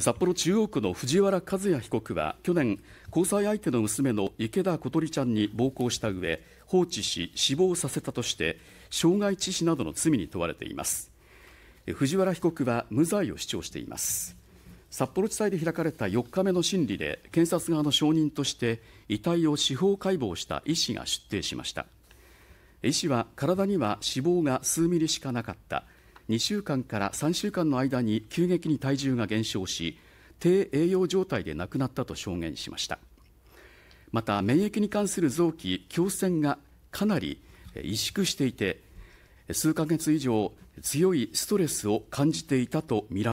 札幌中央区の藤原和也被告は去年交際相手の娘の池田小鳥ちゃんに暴行した上放置し死亡させたとして傷害致死などの罪に問われています藤原被告は無罪を主張しています札幌地裁で開かれた4日目の審理で検察側の証人として遺体を司法解剖した医師が出廷しました医師は体には死亡が数ミリしかなかった2週間から3週間の間に急激に体重が減少し低栄養状態で亡くなったと証言しましたまた免疫に関する臓器胸腺がかなり萎縮していて数ヶ月以上強いストレスを感じていたとみられ